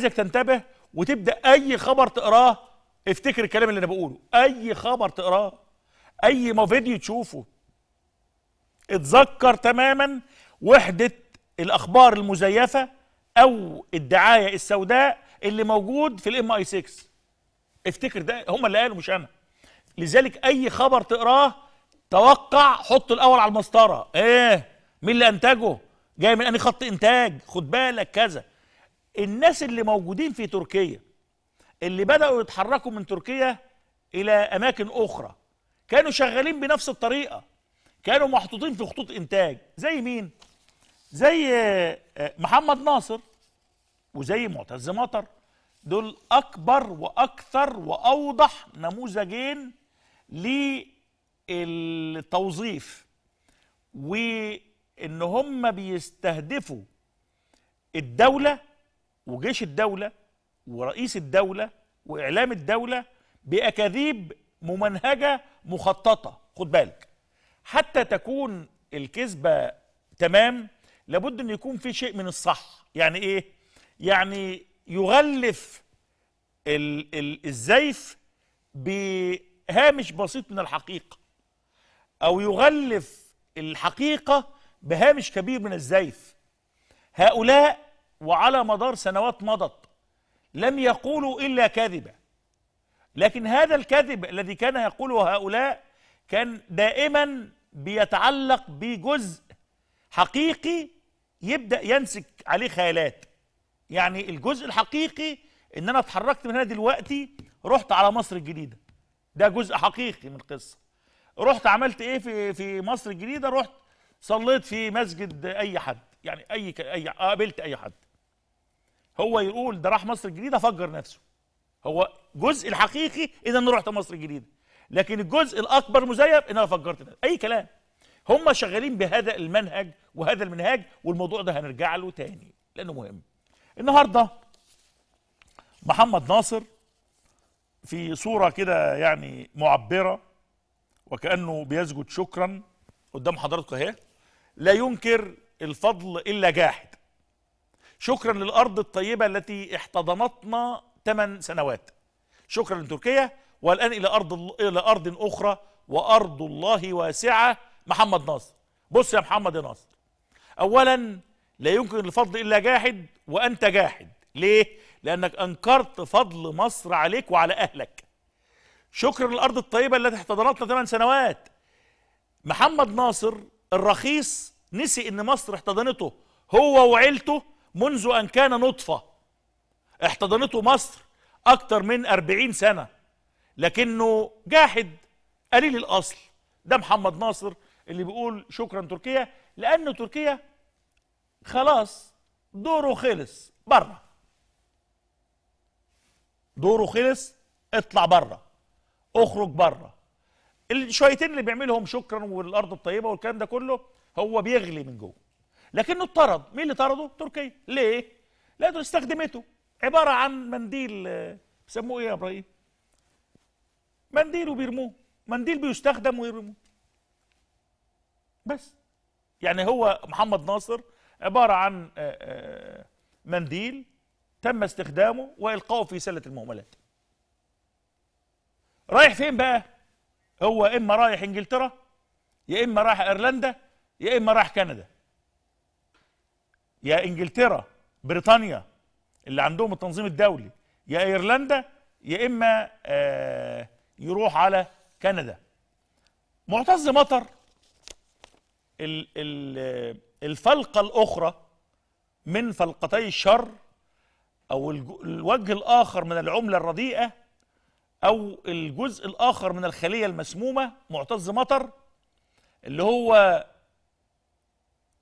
عايزك تنتبه وتبدا اي خبر تقراه افتكر الكلام اللي انا بقوله اي خبر تقراه اي ما فيديو تشوفه اتذكر تماما وحده الاخبار المزيفه او الدعايه السوداء اللي موجود في الام اي 6 افتكر ده هم اللي قالوا مش انا لذلك اي خبر تقراه توقع حط الاول على المسطره ايه مين اللي انتجه جاي من انهي خط انتاج خد بالك كذا الناس اللي موجودين في تركيا اللي بدأوا يتحركوا من تركيا إلى أماكن أخرى كانوا شغالين بنفس الطريقة كانوا محطوطين في خطوط إنتاج زي مين؟ زي آه، آه، محمد ناصر وزي معتز مطر دول أكبر وأكثر وأوضح نموذجين للتوظيف وإن هم بيستهدفوا الدولة وجيش الدولة ورئيس الدولة وإعلام الدولة بأكاذيب ممنهجة مخططة خد بالك حتى تكون الكذبة تمام لابد أن يكون في شيء من الصح يعني إيه؟ يعني يغلف ال ال الزيف بهامش بسيط من الحقيقة أو يغلف الحقيقة بهامش كبير من الزيف هؤلاء وعلى مدار سنوات مضت لم يقولوا إلا كذبا لكن هذا الكذب الذي كان يقوله هؤلاء كان دائما بيتعلق بجزء حقيقي يبدأ ينسك عليه خيالات يعني الجزء الحقيقي ان انا اتحركت من هنا دلوقتي رحت على مصر الجديده ده جزء حقيقي من القصه رحت عملت ايه في في مصر الجديده رحت صليت في مسجد اي حد يعني اي اي قابلت اي حد هو يقول ده راح مصر الجديده فجر نفسه هو الجزء الحقيقي اذا انا رحت مصر الجديده لكن الجزء الاكبر مزيف ان انا فجرت نفسي اي كلام هم شغالين بهذا المنهج وهذا المنهاج والموضوع ده هنرجع له تاني لانه مهم النهارده محمد ناصر في صوره كده يعني معبره وكانه بيسجد شكرا قدام حضراتكم اهي لا ينكر الفضل الا جاحد شكرا للأرض الطيبة التي احتضنتنا ثمان سنوات شكرا لتركيا والآن إلى أرض إلى أرض أخرى وأرض الله واسعة محمد ناصر بص يا محمد ناصر أولا لا يمكن الفضل إلا جاحد وأنت جاحد ليه؟ لأنك أنكرت فضل مصر عليك وعلى أهلك شكرا للأرض الطيبة التي احتضنتنا ثمان سنوات محمد ناصر الرخيص نسي ان مصر احتضنته هو وعيلته منذ أن كان نطفة احتضنته مصر أكثر من أربعين سنة لكنه جاحد قليل الأصل ده محمد ناصر اللي بيقول شكرا تركيا لأن تركيا خلاص دوره خلص بره دوره خلص اطلع بره اخرج بره الشويتين اللي بيعملهم شكرا والارض الطيبه والكلام ده كله هو بيغلي من جوه لكنه اطرد مين اللي طرده تركيا ليه لانه استخدمته عباره عن منديل آه، بيسموه ايه يا ابراهيم منديل وبيرموه منديل بيستخدم ويرموه بس يعني هو محمد ناصر عباره عن آه، آه، منديل تم استخدامه والقاؤه في سله المهملات رايح فين بقى هو اما رايح انجلترا يا اما رايح ايرلندا يا اما رايح كندا يا انجلترا بريطانيا اللي عندهم التنظيم الدولي يا ايرلندا يا اما آه يروح على كندا معتز مطر الفلقه الاخرى من فلقتي الشر او الوجه الاخر من العمله الرديئه او الجزء الاخر من الخليه المسمومه معتز مطر اللي هو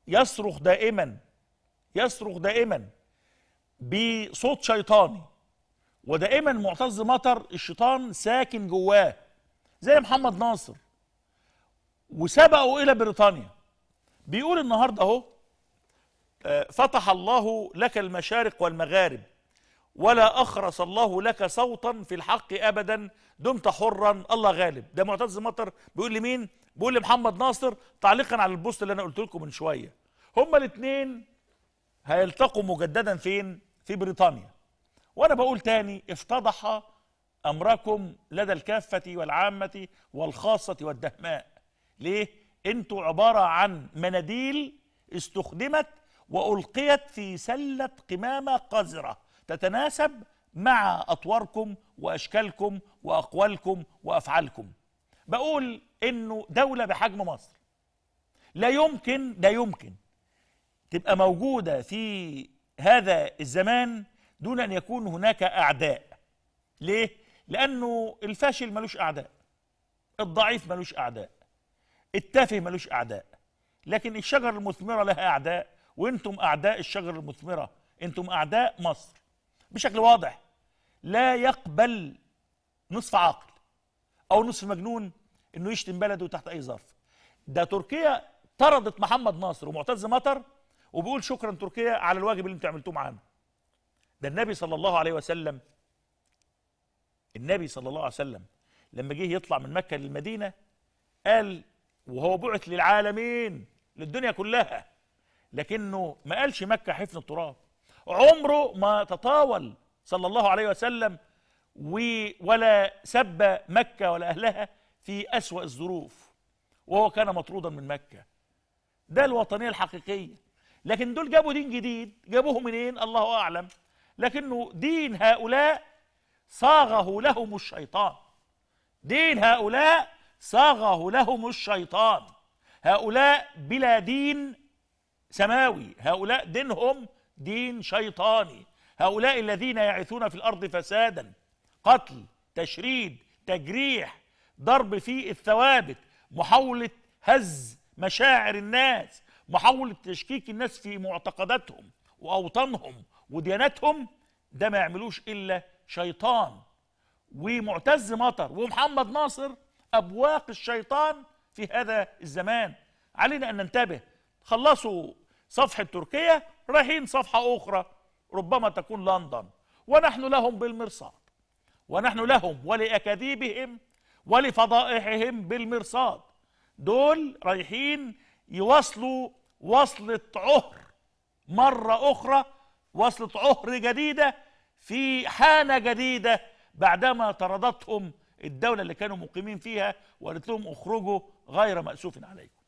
يصرخ دائما يصرخ دائما بصوت شيطاني ودائما معتز مطر الشيطان ساكن جواه زي محمد ناصر وسبقوا الى بريطانيا بيقول النهارده اهو آه، فتح الله لك المشارق والمغارب ولا اخرس الله لك صوتا في الحق ابدا دمت حرا الله غالب ده معتز مطر بيقول لمين بيقول لمحمد ناصر تعليقا على البوست اللي انا قلت لكم من شويه هما الاثنين هيلتقوا مجددا فين في بريطانيا وانا بقول تاني افتضح امركم لدى الكافه والعامه والخاصه والدهماء ليه انتوا عباره عن مناديل استخدمت والقيت في سله قمامه قذره تتناسب مع اطواركم واشكالكم واقوالكم وافعالكم بقول انه دوله بحجم مصر لا يمكن لا يمكن تبقى موجودة في هذا الزمان دون أن يكون هناك أعداء ليه؟ لأنه الفاشل ملوش أعداء الضعيف ملوش أعداء التافه ملوش أعداء لكن الشجر المثمرة لها أعداء وانتم أعداء الشجر المثمرة انتم أعداء مصر بشكل واضح لا يقبل نصف عاقل أو نصف مجنون انه يشتم بلده تحت أي ظرف ده تركيا طردت محمد ناصر ومعتز مطر وبيقول شكرا تركيا على الواجب اللي انتوا عملتوه معانا ده النبي صلى الله عليه وسلم النبي صلى الله عليه وسلم لما جه يطلع من مكة للمدينة قال وهو بعث للعالمين للدنيا كلها لكنه ما قالش مكة حفن التراب عمره ما تطاول صلى الله عليه وسلم ولا سب مكة ولا أهلها في أسوأ الظروف وهو كان مطرودا من مكة ده الوطنية الحقيقية لكن دول جابوا دين جديد جابوه منين الله أعلم لكنه دين هؤلاء صاغه لهم الشيطان دين هؤلاء صاغه لهم الشيطان هؤلاء بلا دين سماوي هؤلاء دينهم دين شيطاني هؤلاء الذين يعثون في الأرض فسادا قتل تشريد تجريح ضرب في الثوابت محاولة هز مشاعر الناس محاولة تشكيك الناس في معتقداتهم وأوطانهم ودياناتهم ده ما يعملوش إلا شيطان ومعتز مطر ومحمد ناصر أبواق الشيطان في هذا الزمان علينا أن ننتبه خلصوا صفحة تركيا رايحين صفحة أخرى ربما تكون لندن ونحن لهم بالمرصاد ونحن لهم ولأكاذيبهم ولفضائحهم بالمرصاد دول رايحين يواصلوا وصلة عهر مرة أخرى وصلة عهر جديدة في حانة جديدة بعدما طردتهم الدولة اللي كانوا مقيمين فيها وقالت لهم اخرجوا غير مأسوف عليكم